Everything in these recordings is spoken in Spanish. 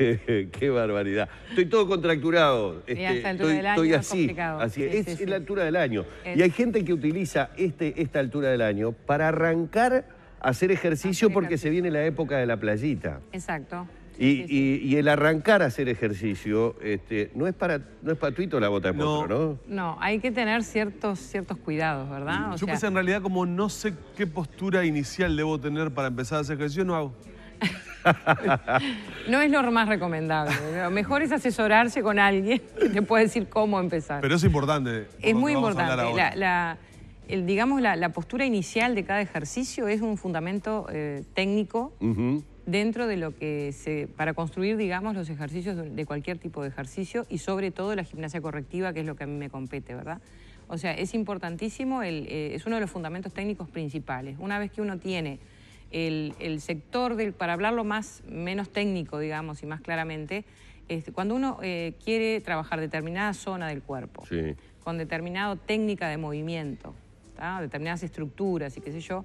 Qué barbaridad. Estoy todo contracturado. Este, estoy, así, es Así. es, la altura del año. Y hay gente que utiliza este, esta altura del año para arrancar a hacer ejercicio porque se viene la época de la playita. Exacto. Y, el arrancar a hacer ejercicio este, no es para no es la bota de potro, no. ¿no? hay que tener ciertos, ciertos cuidados, ¿verdad? Yo pensé en realidad como no sé qué postura inicial debo tener para empezar a hacer ejercicio, no hago. no es lo más recomendable. Lo mejor es asesorarse con alguien que te pueda decir cómo empezar. Pero es importante. Es muy importante. La, digamos, la, postura inicial de cada ejercicio es un fundamento eh, técnico dentro de lo que se. para construir, digamos, los ejercicios de cualquier tipo de ejercicio y sobre todo la gimnasia correctiva, que es lo que a mí me compete, ¿verdad? O sea, es importantísimo, eh, es uno de los fundamentos técnicos principales. Una vez que uno tiene el, sector del, para hablarlo más, menos técnico, digamos, y más claramente, cuando uno eh, quiere trabajar determinada zona del cuerpo, con determinada técnica de movimiento, determinadas estructuras y qué sé yo,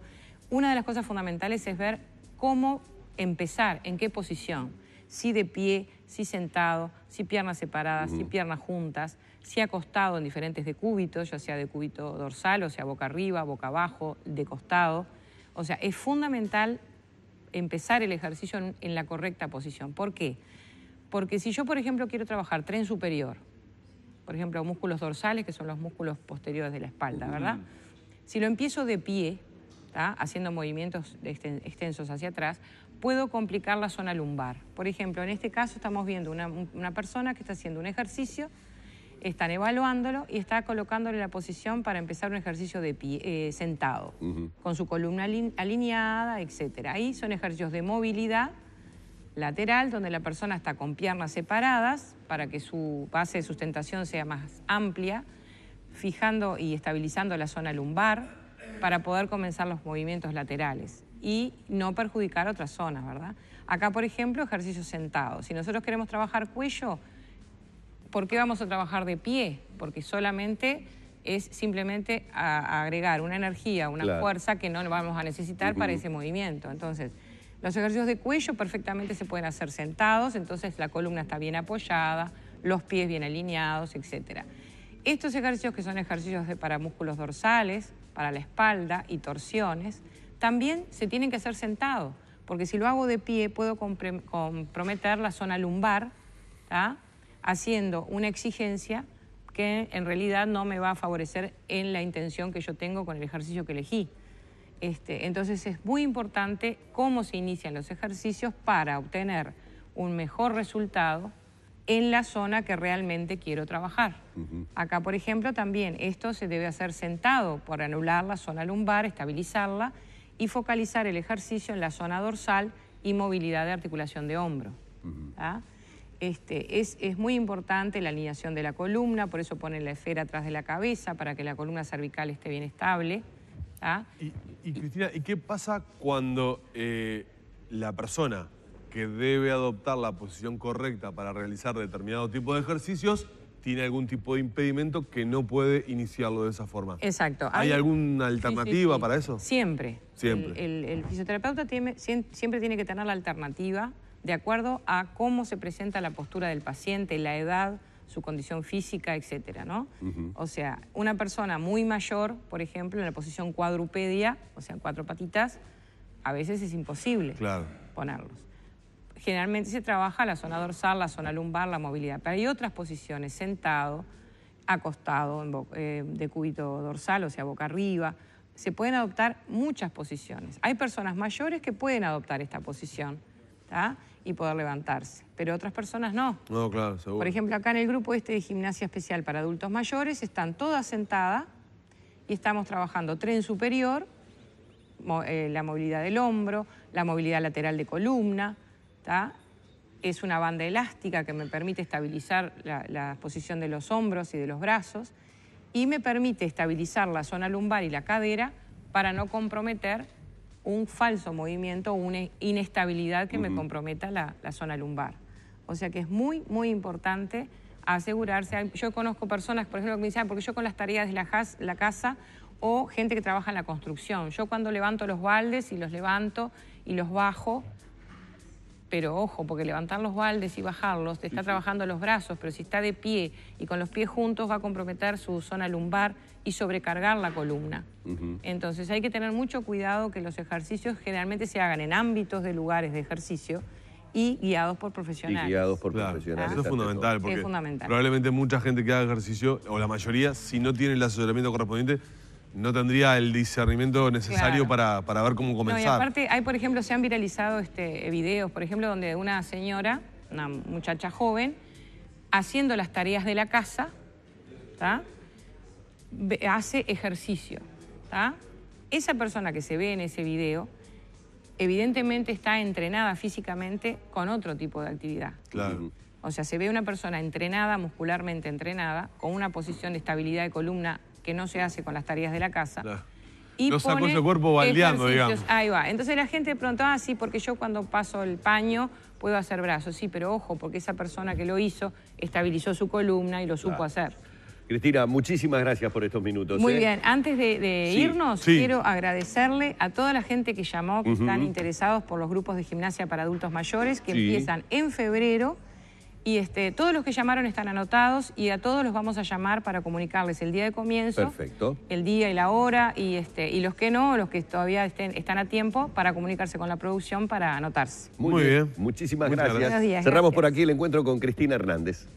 una de las cosas fundamentales es ver cómo empezar, en qué posición, si de pie, si sentado, si piernas separadas, si piernas juntas, si acostado en diferentes decúbitos, ya sea decúbito dorsal, o sea boca arriba, boca abajo, de costado, o sea, es fundamental empezar el ejercicio en, la correcta posición. ¿Por qué? Porque si yo, por ejemplo, quiero trabajar tren superior, por ejemplo, músculos dorsales, que son los músculos posteriores de la espalda, ¿verdad? Si lo empiezo de pie, haciendo movimientos extensos hacia atrás, puedo complicar la zona lumbar. Por ejemplo, en este caso estamos viendo una persona que está haciendo un ejercicio están evaluándolo y está colocándole la posición para empezar un ejercicio de pie, eh, sentado, con su columna alineada, etc. Ahí son ejercicios de movilidad lateral, donde la persona está con piernas separadas para que su base de sustentación sea más amplia, fijando y estabilizando la zona lumbar para poder comenzar los movimientos laterales y no perjudicar otras zonas, ¿verdad? Acá, por ejemplo, ejercicio sentado. Si nosotros queremos trabajar cuello, ¿por qué vamos a trabajar de pie? Porque solamente es simplemente agregar una energía, una fuerza que no vamos a necesitar para ese movimiento. Entonces, los ejercicios de cuello perfectamente se pueden hacer sentados, entonces la columna está bien apoyada, los pies bien alineados, etc. Estos ejercicios que son ejercicios para músculos dorsales, para la espalda y torsiones, también se tienen que hacer sentados, porque si lo hago de pie puedo comprometer la zona lumbar, haciendo una exigencia que en realidad no me va a favorecer en la intención que yo tengo con el ejercicio que elegí. Este, entonces es muy importante cómo se inician los ejercicios para obtener un mejor resultado en la zona que realmente quiero trabajar. Acá, por ejemplo, también esto se debe hacer sentado por anular la zona lumbar, estabilizarla y focalizar el ejercicio en la zona dorsal y movilidad de articulación de hombro. Este, es, es, muy importante la alineación de la columna, por eso ponen la esfera atrás de la cabeza para que la columna cervical esté bien estable. ¿ah? Y, Cristina, ¿y qué pasa cuando eh, la persona que debe adoptar la posición correcta para realizar determinado tipo de ejercicios tiene algún tipo de impedimento que no puede iniciarlo de esa forma. Exacto. ¿Hay, alguna alternativa para eso? Siempre. Siempre. El, fisioterapeuta siempre tiene que tener la alternativa de acuerdo a cómo se presenta la postura del paciente, la edad, su condición física, etc. ¿no? O sea, una persona muy mayor, por ejemplo, en la posición cuadrupedia, o sea, cuatro patitas, a veces es imposible ponerlos. Generalmente se trabaja la zona dorsal, la zona lumbar, la movilidad, pero hay otras posiciones, sentado, acostado, eh, de cúbito dorsal, o sea, boca arriba. Se pueden adoptar muchas posiciones. Hay personas mayores que pueden adoptar esta posición, y poder levantarse. Pero otras personas no. No, claro, seguro. Por ejemplo, acá en el grupo este de gimnasia especial para adultos mayores están todas sentadas y estamos trabajando tren superior, eh, la movilidad del hombro, la movilidad lateral de columna, está. es una banda elástica que me permite estabilizar la, posición de los hombros y de los brazos y me permite estabilizar la zona lumbar y la cadera para no comprometer un falso movimiento, una inestabilidad que me comprometa la, zona lumbar. O sea que es muy, muy importante asegurarse. Yo conozco personas, por ejemplo, que me dicen, ah, porque yo con las tareas de la, la casa o gente que trabaja en la construcción, yo cuando levanto los baldes y los levanto y los bajo, pero ojo, porque levantar los baldes y bajarlos, te está trabajando los brazos, pero si está de pie y con los pies juntos va a comprometer su zona lumbar y sobrecargar la columna. Entonces hay que tener mucho cuidado que los ejercicios generalmente se hagan en ámbitos de lugares de ejercicio y guiados por profesionales. guiados por profesionales. Eso es fundamental, porque probablemente mucha gente que haga ejercicio, o la mayoría, si no tiene el asesoramiento correspondiente, no tendría el discernimiento necesario para, para, ver cómo comenzar. No, aparte, hay, por ejemplo, se han viralizado este, videos, por ejemplo, donde una señora, una muchacha joven, haciendo las tareas de la casa, hace ejercicio. está Esa persona que se ve en ese video, evidentemente está entrenada físicamente con otro tipo de actividad. Claro. O sea, se ve una persona entrenada, muscularmente entrenada, con una posición de estabilidad de columna que no se hace con las tareas de la casa. No. Y sacó cuerpo baldeando, digamos. Ahí va. Entonces la gente de pronto, ah, sí, porque yo cuando paso el paño puedo hacer brazos. Sí, pero ojo, porque esa persona que lo hizo estabilizó su columna y lo supo hacer. Cristina, muchísimas gracias por estos minutos. Muy ¿eh? bien, antes de, irnos, quiero agradecerle a toda la gente que llamó, que están interesados por los grupos de gimnasia para adultos mayores, que empiezan en febrero. Y este, todos los que llamaron están anotados y a todos los vamos a llamar para comunicarles el día de comienzo, el día y la hora, y, este, y los que no, los que todavía están a tiempo para comunicarse con la producción para anotarse. Muy, bien. Muchísimas gracias. Cerramos por aquí el encuentro con Cristina Hernández.